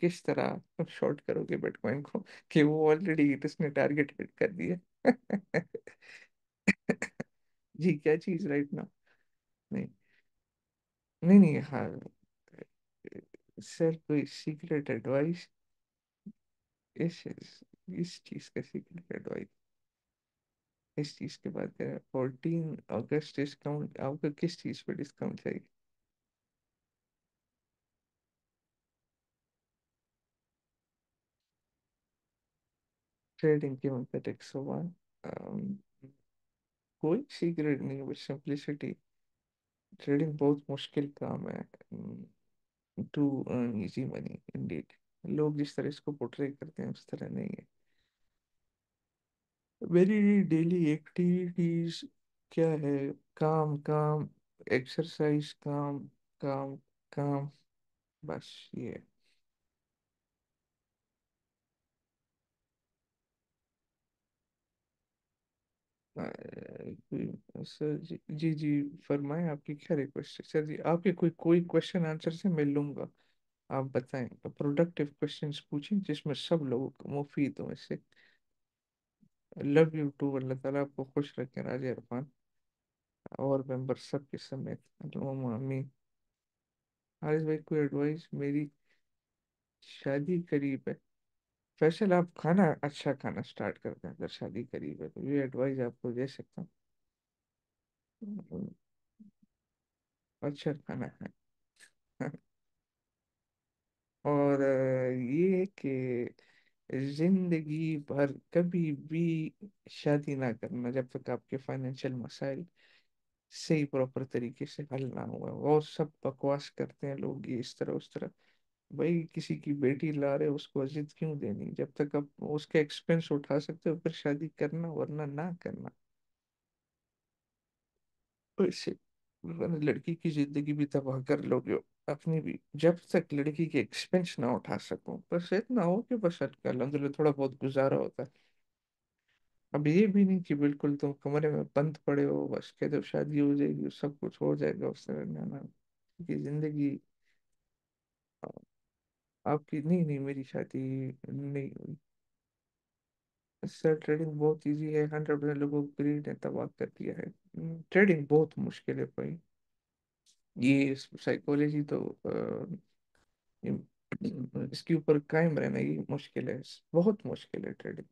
किस तरह शॉर्ट करोगे बिटकॉइन को कि वो ऑलरेडी इसने टारगेट हिट कर दिया जी क्या चीज राइट ना नहीं नहीं नहीं हाँ सर कोई सीक्रेट एडवाइस इस इस चीज़ का सीक्रेट एडवाइस इस चीज़ के बाद क्या है फोर्टीन अगस्त डिस्काउंट आपको किस चीज़ पर डिस्काउंट चाहिए ट्रेडिंग के मतलब एक सौ वन कोई सीक्रेट नहीं है बट सिंप्लिसिटी ट्रेडिंग बहुत मुश्किल काम है to earn easy money indeed लोग जिस तरह इसको पोर्ट्रे करते हैं उस तरह नहीं है मेरी डेली एक्टिविटीज क्या है काम काम एक्सरसाइज काम काम काम बस ये सर जी जी जी फरमाए आपकी क्या रिक्वेस्ट है सर जी आपके कोई कोई क्वेश्चन आंसर से मिल लूंगा आप बताएं तो प्रोडक्टिव क्वेश्चंस पूछें जिसमें सब लोगों को मुफीद हो इससे लव यू टू अल्लाह ताला आपको खुश रखें राजे इरफान और मेंबर सब के समेत अमीन हारिस भाई कोई एडवाइस मेरी शादी करीब है फैसल आप खाना अच्छा खाना स्टार्ट कर दें अगर शादी करीब है तो ये एडवाइस आपको दे सकता हूँ अच्छा खाना खाएं और ये कि जिंदगी भर कभी भी शादी ना करना जब तक आपके फाइनेंशियल मसाइल सही प्रॉपर तरीके से हल ना हुआ और सब बकवास करते हैं लोग ये इस तरह उस तरह भाई किसी की बेटी ला रहे उसको अजीत क्यों देनी जब तक आप उसका एक्सपेंस उठा सकते हो फिर शादी करना वरना ना करना वैसे लड़की की जिंदगी भी तबाह कर लोगे अपनी भी जब तक लड़की के एक्सपेंस ना उठा सकूं बस इतना हो कि बस अलहमदुल्ला थोड़ा बहुत गुजारा होता है अब ये भी नहीं कि बिल्कुल तुम कमरे में बंद पड़े हो बस के दो शादी हो जाएगी सब कुछ हो जाएगा उससे ना ना क्योंकि जिंदगी आपकी नहीं नहीं मेरी शादी नहीं हुई सर ट्रेडिंग बहुत ईजी है हंड्रेड परसेंट लोगों को ग्रीड ने तबाह कर दिया है ट्रेडिंग हम्म, बहुत मुश्किल है भाई ये साइकोलॉजी तो आ, इसके ऊपर कायम रहना ये मुश्किल है बहुत मुश्किल है ट्रेडिंग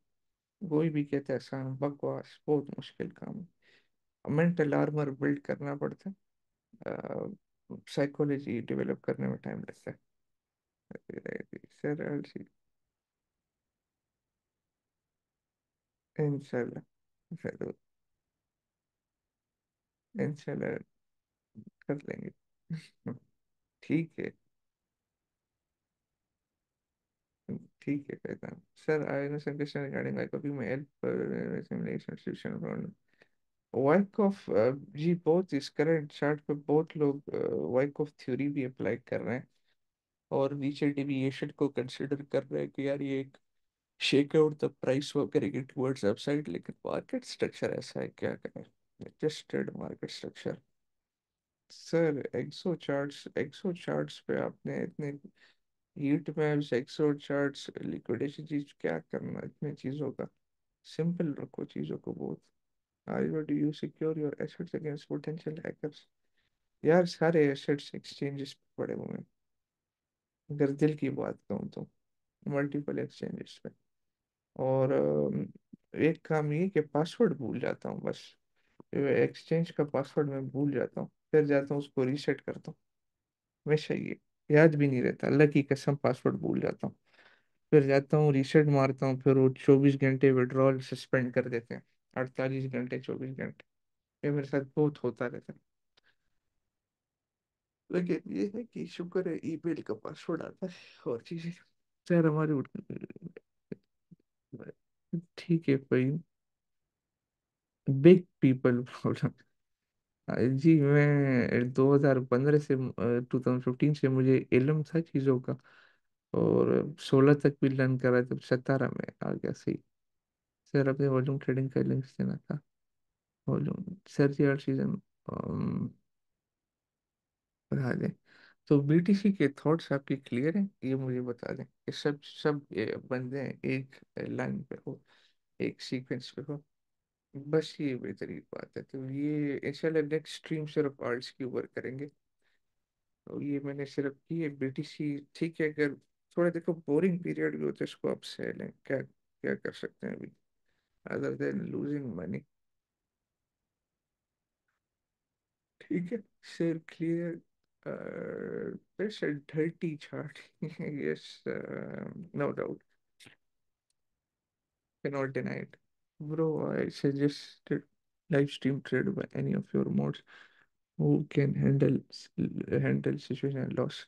कोई भी कहते हैं आसान बकवास बहुत मुश्किल काम है मेंटल आर्मर बिल्ड करना पड़ता है साइकोलॉजी डेवलप करने में टाइम लगता है सर इंशाल्लाह इंशाल्लाह कर लेंगे ठीक है ठीक है कहता हूँ sir I know some question regarding like अभी मैं हेल्प फ्रॉम प्रॉब्लम ऑफ जी बहुत इस करंट चार्ट पे बहुत लोग ऑफ uh, थ्योरी भी अप्लाई कर रहे हैं और नीचे डिविएशन को कंसिडर कर रहे हैं कि यार ये एक शेक आउट द प्राइस वो करेगी टुवर्ड्स अपसाइड लेकिन मार्केट स्ट्रक्चर ऐसा है क्या करें adjusted market structure sir exo charts exo charts पे आपने इतने heat maps exo charts liquidation चीज क्या करना इतने चीज़ों का सिंपल रखो चीज़ों को बहुत I do you secure your assets against potential hackers यार सारे एसेट्स एक्सचेंजेस पे पड़े हुए हैं अगर दिल की बात कहूँ तो मल्टीपल एक्सचेंजेस पे और एक काम ये कि पासवर्ड भूल जाता हूँ बस एक्सचेंज का पासवर्ड मैं भूल जाता हूँ फिर जाता हूँ उसको रीसेट करता हूँ हमेशा ये याद भी नहीं रहता अल्लाह की कसम पासवर्ड भूल जाता हूँ फिर जाता हूँ रीसेट मारता हूँ फिर वो चौबीस घंटे विड्रॉल सस्पेंड कर देते हैं अड़तालीस घंटे चौबीस घंटे ये मेरे साथ बहुत होता रहता है लेकिन ये है कि शुक्र है ई मेल का पासवर्ड आता है और चीज़ें सर हमारे ठीक है भाई बिग पीपल प्रॉब्लम जी मैं 2015 से 2015 से मुझे इलम था चीज़ों का और 16 तक भी लर्न करा जब सतारह में आ गया सही सर अपने वॉल्यूम ट्रेडिंग का लिंक्स देना था वॉल्यूम सर जी हर सीजन बता दें तो बीटीसी के थॉट्स आपके क्लियर हैं ये मुझे बता दें कि सब सब बंदे हैं एक लाइन पे हो एक सीक्वेंस पे हो बस ये बेहतरीन बात है तो ये इंशाल्लाह नेक्स्ट स्ट्रीम सिर्फ आर्ट्स के ऊपर करेंगे तो ये मैंने सिर्फ की है ब्रिटिश ही ठीक है अगर थोड़ा देखो बोरिंग पीरियड भी होता है इसको आप सह लें क्या क्या कर सकते हैं अभी अदर देन लूजिंग मनी ठीक है सर क्लियर फिर sir dirty chart yes no doubt can not denied Bro, I suggested live stream trade by any of your mods who can handle handle situation and loss.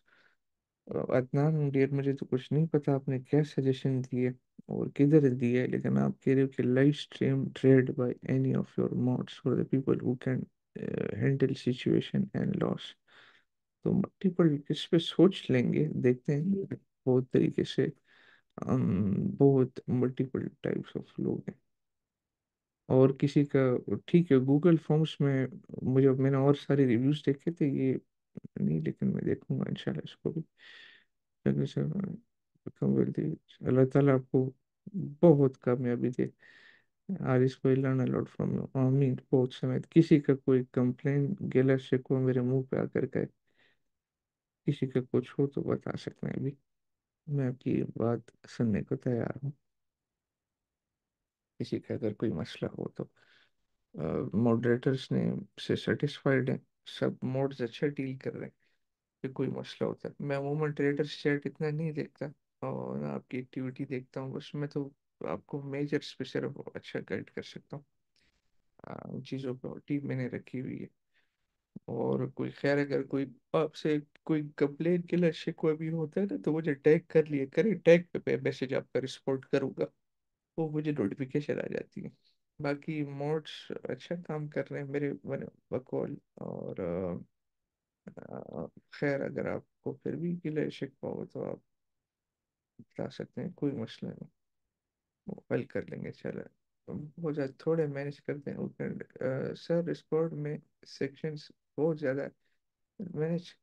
Adnan uh, dear मुझे तो कुछ नहीं पता आपने क्या suggestion दिए और किधर दिए लेकिन आप कह रहे हो कि live stream trade by any of your mods for the people who can handle situation and loss तो मल्टीपल किस पे सोच लेंगे देखते हैं बहुत तरीके से um, बहुत मल्टीपल टाइप्स ऑफ लोग हैं और किसी का ठीक है गूगल फॉर्म्स में मुझे मैंने और सारे रिव्यूज देखे थे ये नहीं लेकिन मैं देखूंगा इंशाल्लाह इसको भी सर अल्लाह ताला आपको बहुत कामयाबी दे आज इसको लर्न अलॉट फ्रॉम आमीन बहुत समय किसी का कोई कंप्लेन गिला शिकवा मेरे मुंह पे आकर गए किसी का कुछ हो तो बता सकते हैं अभी मैं आपकी बात सुनने को तैयार हूँ किसी का अगर कोई मसला हो तो मॉडरेटर्स ने से सेटिस्फाइड हैं सब मोड्स अच्छा डील कर रहे हैं कि कोई मसला होता है मैं अमूमन ट्रेडर्स चैट इतना नहीं देखता और ना आपकी एक्टिविटी देखता हूँ बस मैं तो आपको मेजर्स पे सिर्फ अच्छा गाइड कर सकता हूँ उन चीज़ों पर टीम मैंने रखी हुई है और कोई खैर अगर कोई आपसे कोई कंप्लेन के लिए शिकवा भी होता है ना तो मुझे टैग कर लिए करें टैग पे मैसेज आपका रिस्पॉन्ड करूँगा वो मुझे नोटिफिकेशन आ जाती है बाकी मोड्स अच्छा काम कर रहे हैं मेरे मैंने बकौल और खैर अगर आपको फिर भी गिले शिकवा हो तो आप बता सकते हैं कोई मसला नहीं वेल कर लेंगे चलो बहुत ज़्यादा थोड़े मैनेज करते हैं उतने सर स्पोर्ट में सेक्शंस बहुत ज़्यादा मैनेज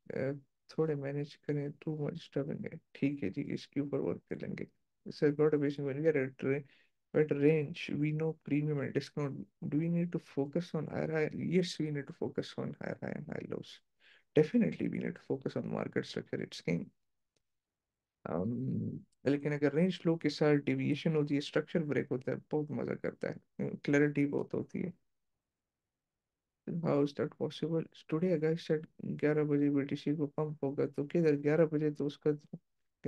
थोड़े मैनेज करें टू मच डबिंग ठीक है जी इसके ऊपर वर्क कर लेंगे सर गॉट गया basic train But range, we know premium and discount. Do we need to focus on higher? high Yes, we need to focus on higher high and high lows. Definitely, we need to focus on market structure. It's king. Um, लेकिन अगर range लो के साथ deviation होती है structure break होता है बहुत मजा करता है क्लैरिटी बहुत होती है how is that possible today अगर सेट 11 बजे बीटीसी को पंप होगा तो किधर 11 बजे तो उसका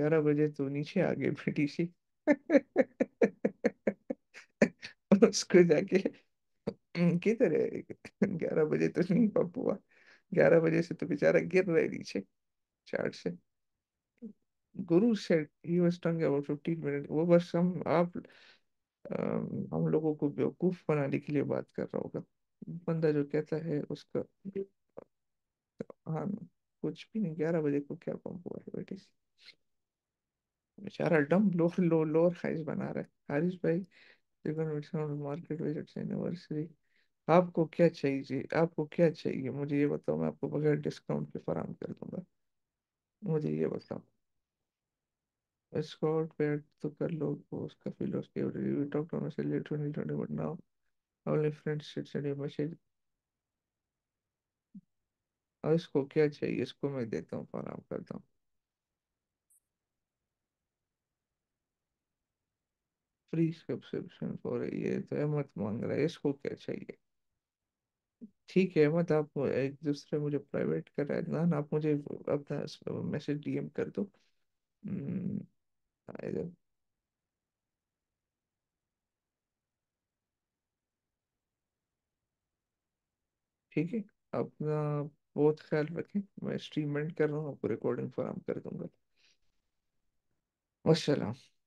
11 बजे तो नीचे आ गए बीटीसी उसको जाके किधर है ग्यारह बजे तो नहीं पप हुआ ग्यारह बजे से तो बेचारा गिर रहे नीचे चार्ट से गुरु said he was tongue about fifteen minute वो बस हम आप आ, हम लोगों को बेवकूफ बनाने के लिए बात कर रहा होगा बंदा जो कहता है उसका हाँ कुछ भी नहीं ग्यारह बजे को क्या पंप हुआ है बेटी बेचारा डम लोर लो लोर हाइज बना रहा है हारिस भाई ribbon Wilson market visit anniversary आपको क्या चाहिए आपको क्या चाहिए मुझे ये बताओ मैं आपको बगैर डिस्काउंट के फराम कर दूंगा मुझे ये बताओ स्कॉट पैड तो कर लो उसका फील उसके रिव्यू टॉक टू से लेट नहीं टोने but now only friends send message और इसको क्या चाहिए इसको मैं देता हूँ फराम करता हूँ फ्री सब्सक्रिप्शन फॉर ये तो अहमद मांग रहा है इसको क्या चाहिए ठीक है अहमद आप एक दूसरे मुझे प्राइवेट कर रहा ना आप मुझे अपना मैसेज डीएम कर दो हम्म, ठीक है अपना बहुत ख्याल रखें मैं स्ट्रीम एंड कर रहा हूँ आपको रिकॉर्डिंग फराम कर दूंगा वाला